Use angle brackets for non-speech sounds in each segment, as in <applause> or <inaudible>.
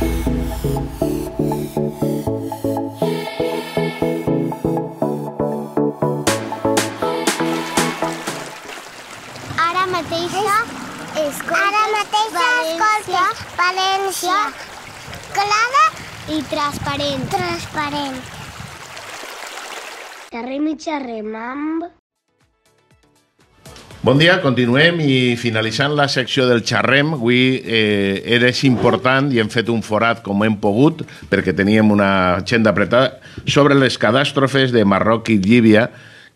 Ara mateixa escoltes Ara mateixa València, escoltes València clara i transparent. Transparent. Xerrem i xerrem Bon dia, continuem i finalitzant la secció del xerrem, avui eh, eres important i hem fet un forat com hem pogut, perquè teníem una agenda apretada, sobre les catàstrofes de Marroc i Llívia,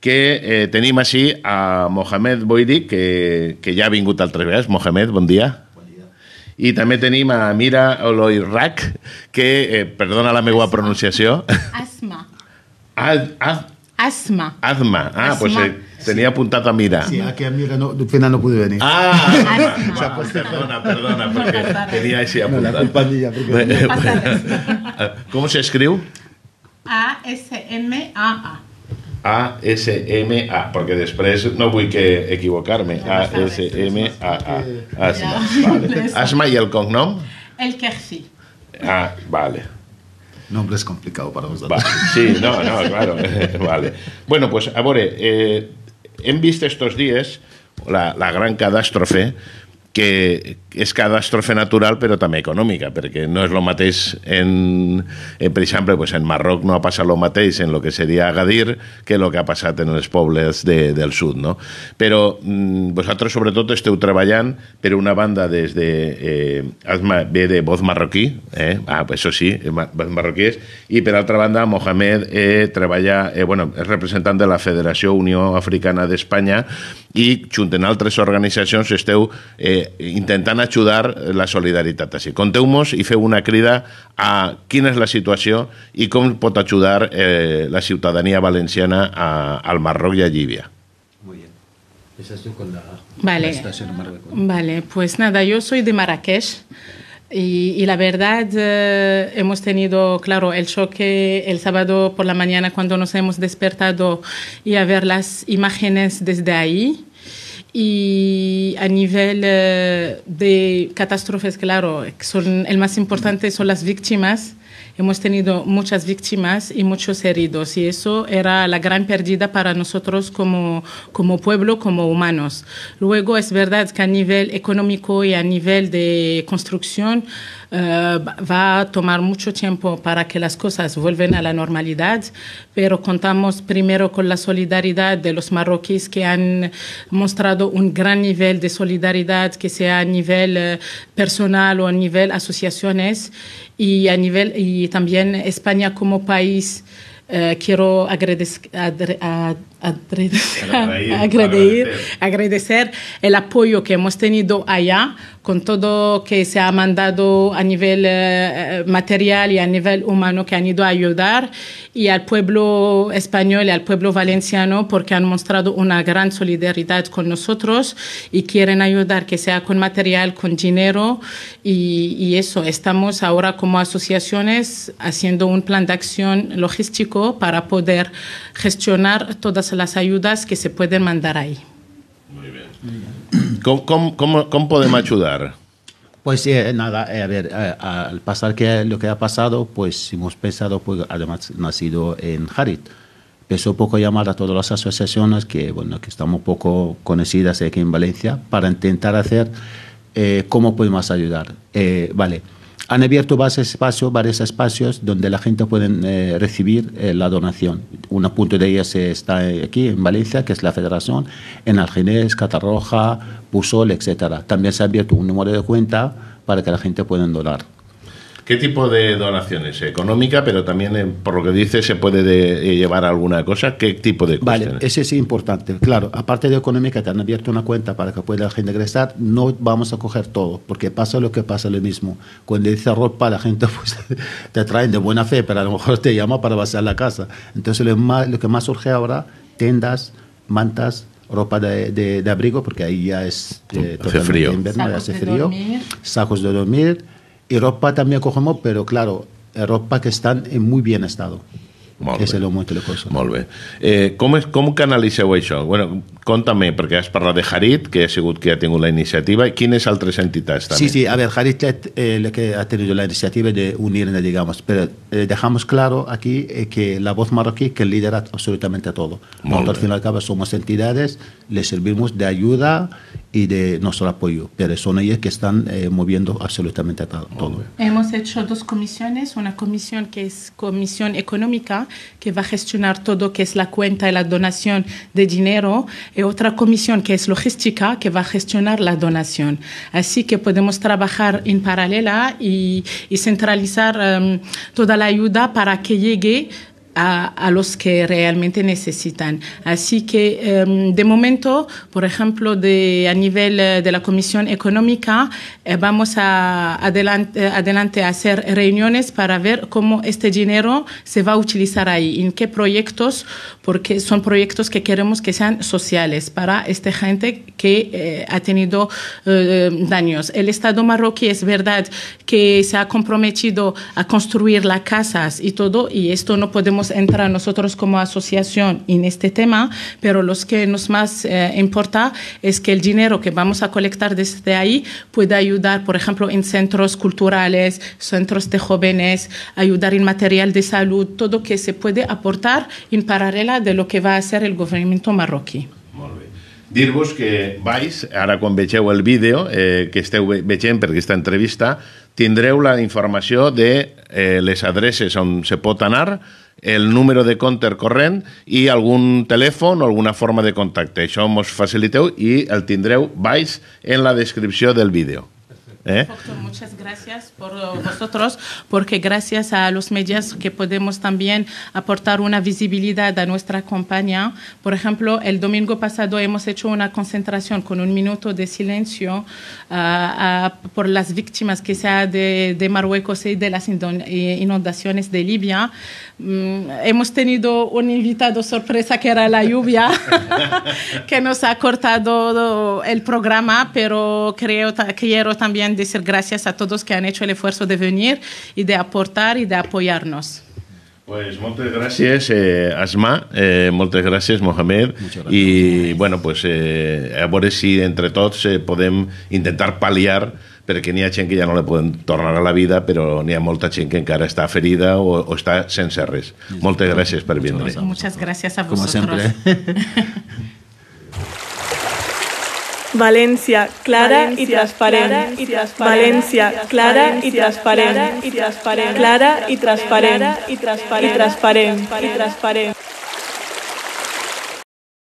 que eh, tenim així a Mohamed Boiri, que, que ja ha vingut altres vegades. Mohamed, bon dia. Bon dia. I també tenim a Mira Oloirrac, que, eh, perdona la meva pronunciació... Asma. Asma. Asma. Asma. Ah, doncs... Pues, eh, Tenía a mira. Sí, aquí a Mira no, final no pude venir. Ah, <laughs> ah no, pues, ah, perdona, perdona, <laughs> porque tenía ese apuntado. <laughs> ¿Cómo se escribe? A-S-M-A-A. A-S-M-A, porque después no voy que equivocarme. a s A-S-M-A-A. Asma, y el cognom? El Kersi. Ah, vale. Nombre es complicado para vosotros. Sí, no, no, claro. vale. Bueno, pues, a eh, vista visto estos días... la, gran catástrofe? que és catàstrofe natural però també econòmica, perquè no és el mateix en, en, per exemple, pues en Marroc no ha passat el mateix en el que seria Agadir que el que ha passat en els pobles de, del sud, no? Però mm, vosaltres sobretot esteu treballant per una banda des de eh, Asma ve de voz marroquí, eh? Ah, pues això sí, voz marroquí és, i per altra banda Mohamed eh, treballa, eh, bueno, és representant de la Federació Unió Africana d'Espanya i junt amb altres organitzacions esteu eh, Intentan ayudar la solidaridad así. Contemos y i una crida a quién eh, es la situación y cómo pot ayudar la ciudadanía valenciana al Marroc y a Libia Muy bien. con la, vale. vale, pues nada, yo soy de Marrakech. Y, la verdad, eh, hemos tenido, claro, el choque el sábado por la mañana cuando nos hemos despertado y a ver las imágenes desde ahí y a nivel eh, de catástrofes, claro, son el más importante son las víctimas hemos tenido muchas víctimas y muchos heridos y eso era la gran pérdida para nosotros como, pueblo, como humanos. Luego es verdad que a nivel económico y a nivel de construcción eh, va a tomar mucho tiempo para que las cosas vuelvan a la normalidad, pero contamos primero con la solidaridad de los marroquíes que han mostrado un gran nivel de solidaridad, que sea a nivel eh, personal o a nivel asociaciones y a nivel... Y y también España como país. Eh, quiero agradecer <laughs> agradecer, el apoyo que hemos tenido allá con todo que se ha mandado a nivel eh, eh, material y a nivel humano que han ido a ayudar y al pueblo español y al pueblo valenciano porque han mostrado una gran solidaridad con nosotros y quieren ayudar que sea con material, con dinero y, eso. Estamos ahora como asociaciones haciendo un plan de acción logístico para poder gestionar todas las ayudas que se pueden mandar ahí. Muy bien. ¿Cómo, podemos ayudar? Pues eh, nada, eh, a ver, eh, al pasar que lo que ha pasado, pues hemos pensado, pues además nacido en Harit. eso poco llamar a todas las asociaciones que, bueno, que estamos poco conocidas aquí en Valencia para intentar hacer cómo podemos ayudar. vale han abierto varios espacios, varios espacios donde la gente puede eh, recibir eh, la donación. Un punto de ellas está aquí en Valencia, que es la Federación, en Arginés, Catarroja, Pusol, etc. También se ha abierto un número de cuenta para que la gente pueda donar. ¿Qué tipo de donaciones? Económica, pero también, eh, por lo que dice, se puede eh, llevar alguna cosa. ¿Qué tipo de cuestiones? Vale, ese es importante. Claro, aparte de económica, te han abierto una cuenta para que pueda la gente ingresar. No vamos a coger todo, porque pasa lo que pasa lo mismo. Cuando dice ropa, la gente <laughs> pues, te traen de buena fe, pero a lo mejor te llama para vaciar la casa. Entonces, lo, que más surge ahora, tendas, mantas, ropa de, abrigo, porque ahí ya es eh, frío. invierno, hace frío, sacos de dormir y ropa también acogemos, pero claro, ropa que están en muy bien estado. Molt és el que la cosa. Molt bé. Eh, Bueno, ...contame, porque has hablado de Harit, que ha que qui ha tenido la iniciativa, ¿Quiénes quines altres entitats també? Sí, sí, a ver, Harit eh, el que ha tenido la iniciativa de unirnos, digamos, pero eh, dejamos claro aquí eh, que la voz marroquí que lidera absolutamente todo. al final y al cabo, somos entidades, les servimos de ayuda y de nuestro apoyo, pero son ellas... que están eh, moviendo absolutamente todo. Hemos hecho dos comisiones, una comisión que es comisión económica, que va a gestionar todo, que es la cuenta y la donación de dinero, y otra comisión que es logística que va a gestionar la donación. Así que podemos trabajar en paralela y, centralizar em, toda la ayuda para que llegue a, los que realmente necesitan. Así que em, de momento, por ejemplo, de, a nivel eh, de la Comisión Económica, eh, vamos a eh, adelante, a hacer reuniones para ver cómo este dinero se va a utilizar ahí, en qué proyectos, porque son proyectos que queremos que sean sociales para esta gente que ha tenido daños. El Estado marroquí es verdad que se ha comprometido a construir las casas y todo, y esto no podemos entra nosotros como asociación en este tema, pero lo que nos más eh, importa es que el dinero que vamos a colectar desde ahí pueda ayudar, por ejemplo, en centros culturales, centros de jóvenes, ayudar en material de salud, todo que se puede aportar en paralela de lo que va a hacer el gobierno marroquí. dir que vais, ahora quan vegeu el vídeo eh, que esteu veient per aquesta entrevista, tindreu la información de eh, les adreces on se pot anar, el número de compte corrent i algun telèfon o alguna forma de contacte. Això mos faciliteu i el tindreu baix en la descripció del vídeo. ¿Eh? muchas gracias por vosotros, porque gracias a los medios que podemos también aportar una visibilidad a nuestra compañía Por ejemplo, el domingo pasado hemos hecho una concentración con un minuto de silencio ah, ah, por las víctimas que sea de, Marruecos y de las inundaciones de Libia. Mm, hemos tenido un invitado sorpresa que era la lluvia, <laughs> que nos ha cortado el programa, pero creo, quiero también también decir gracias a todos que han hecho el esfuerzo de venir y de aportar y de apoyarnos. Pues moltes gràcies, eh, Asma, eh, moltes gràcies, Mohamed, gràcies. i bueno, pues, eh, a veure si entre tots eh, podem intentar pal·liar perquè n'hi ha gent que ja no la poden tornar a la vida, però n'hi ha molta gent que encara està ferida o, o està sense res. Moltes gràcies per vindre. Moltes gràcies a vosaltres. Com sempre. ¿eh? <laughs> València clara i transparent. València clara i transparent. Clara i transparent. Clara i transparent. I transparent. I transparent.